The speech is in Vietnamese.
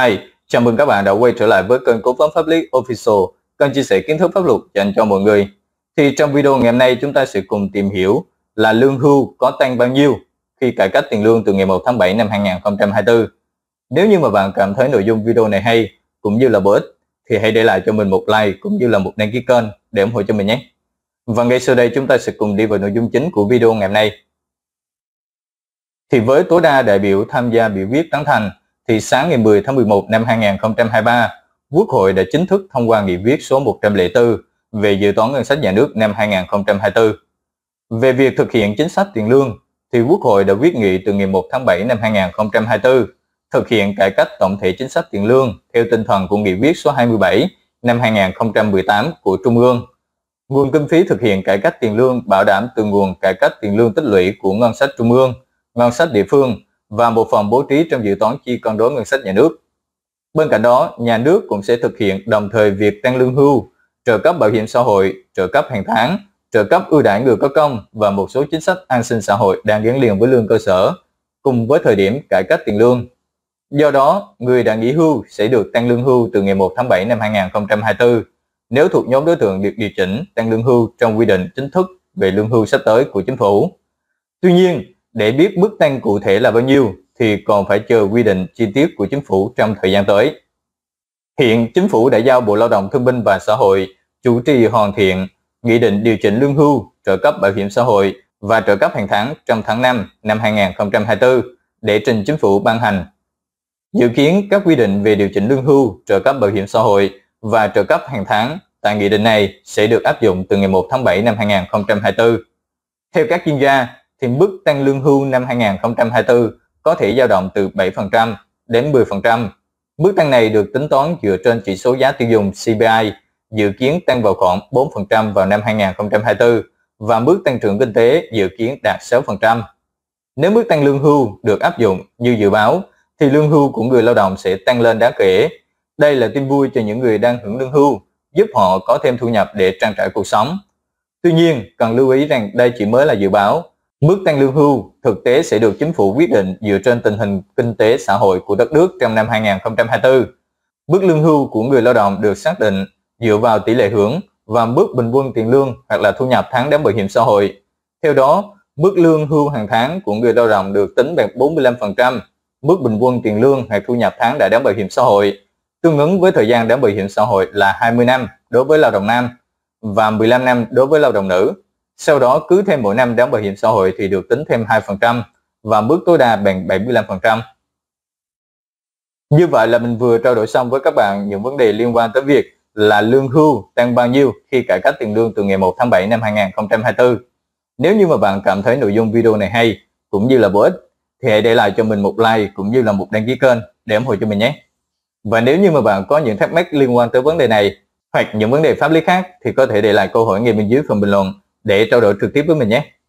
Hi, chào mừng các bạn đã quay trở lại với kênh Cố vấn Pháp lý Official, kênh chia sẻ kiến thức pháp luật dành cho mọi người. Thì trong video ngày hôm nay chúng ta sẽ cùng tìm hiểu là lương hưu có tăng bao nhiêu khi cải cách tiền lương từ ngày 1 tháng 7 năm 2024. Nếu như mà bạn cảm thấy nội dung video này hay cũng như là bổ ích thì hãy để lại cho mình một like cũng như là một đăng ký kênh để ủng hộ cho mình nhé. Và ngay sau đây chúng ta sẽ cùng đi vào nội dung chính của video ngày hôm nay. Thì với tối đa đại biểu tham gia biểu quyết tán thành thì sáng ngày 10 tháng 11 năm 2023, Quốc hội đã chính thức thông qua nghị quyết số 104 về dự toán ngân sách nhà nước năm 2024. Về việc thực hiện chính sách tiền lương, thì Quốc hội đã quyết nghị từ ngày 1 tháng 7 năm 2024 thực hiện cải cách tổng thể chính sách tiền lương theo tinh thần của nghị quyết số 27 năm 2018 của Trung ương. Nguồn kinh phí thực hiện cải cách tiền lương bảo đảm từ nguồn cải cách tiền lương tích lũy của ngân sách trung ương, ngân sách địa phương và một phần bố trí trong dự toán chi cân đối ngân sách nhà nước. Bên cạnh đó, nhà nước cũng sẽ thực hiện đồng thời việc tăng lương hưu, trợ cấp bảo hiểm xã hội, trợ cấp hàng tháng, trợ cấp ưu đãi người có công và một số chính sách an sinh xã hội đang gắn liền với lương cơ sở, cùng với thời điểm cải cách tiền lương. Do đó, người đã nghỉ hưu sẽ được tăng lương hưu từ ngày 1 tháng 7 năm 2024 nếu thuộc nhóm đối tượng được điều chỉnh tăng lương hưu trong quy định chính thức về lương hưu sắp tới của chính phủ. Tuy nhiên, để biết mức tăng cụ thể là bao nhiêu thì còn phải chờ quy định chi tiết của chính phủ trong thời gian tới. Hiện chính phủ đã giao Bộ Lao động Thương binh và Xã hội chủ trì hoàn thiện Nghị định điều chỉnh lương hưu, trợ cấp bảo hiểm xã hội và trợ cấp hàng tháng trong tháng 5 năm 2024 để trình chính phủ ban hành. Dự kiến các quy định về điều chỉnh lương hưu, trợ cấp bảo hiểm xã hội và trợ cấp hàng tháng tại nghị định này sẽ được áp dụng từ ngày 1 tháng 7 năm 2024. Theo các chuyên gia, thì mức tăng lương hưu năm 2024 có thể dao động từ 7% đến 10%. Mức tăng này được tính toán dựa trên chỉ số giá tiêu dùng CPI, dự kiến tăng vào khoảng 4% vào năm 2024 và mức tăng trưởng kinh tế dự kiến đạt 6%. Nếu mức tăng lương hưu được áp dụng như dự báo, thì lương hưu của người lao động sẽ tăng lên đáng kể. Đây là tin vui cho những người đang hưởng lương hưu, giúp họ có thêm thu nhập để trang trải cuộc sống. Tuy nhiên, cần lưu ý rằng đây chỉ mới là dự báo Mức tăng lương hưu thực tế sẽ được chính phủ quyết định dựa trên tình hình kinh tế xã hội của đất nước trong năm 2024. Mức lương hưu của người lao động được xác định dựa vào tỷ lệ hưởng và mức bình quân tiền lương hoặc là thu nhập tháng đóng bảo hiểm xã hội. Theo đó, mức lương hưu hàng tháng của người lao động được tính bằng 45% mức bình quân tiền lương hoặc thu nhập tháng đã đóng bảo hiểm xã hội, tương ứng với thời gian đóng bảo hiểm xã hội là 20 năm đối với lao động nam và 15 năm đối với lao động nữ. Sau đó cứ thêm mỗi năm đóng bảo hiểm xã hội thì được tính thêm 2% và mức tối đa bằng 75%. Như vậy là mình vừa trao đổi xong với các bạn những vấn đề liên quan tới việc là lương hưu tăng bao nhiêu khi cải cách tiền lương từ ngày 1 tháng 7 năm 2024. Nếu như mà bạn cảm thấy nội dung video này hay cũng như là bổ ích thì hãy để lại cho mình một like cũng như là một đăng ký kênh để ủng hộ cho mình nhé. Và nếu như mà bạn có những thắc mắc liên quan tới vấn đề này hoặc những vấn đề pháp lý khác thì có thể để lại câu hỏi ngay bên dưới phần bình luận để trao đổi trực tiếp với mình nhé